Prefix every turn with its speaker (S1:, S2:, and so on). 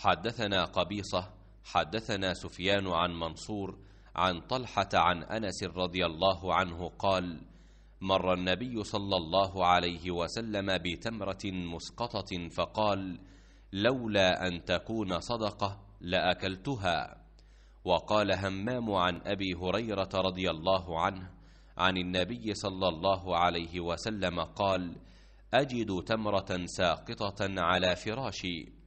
S1: حدثنا قبيصة حدثنا سفيان عن منصور عن طلحة عن أنس رضي الله عنه قال مر النبي صلى الله عليه وسلم بتمرة مسقطة فقال لولا أن تكون صدقة لأكلتها وقال همام عن أبي هريرة رضي الله عنه عن النبي صلى الله عليه وسلم قال أجد تمرة ساقطة على فراشي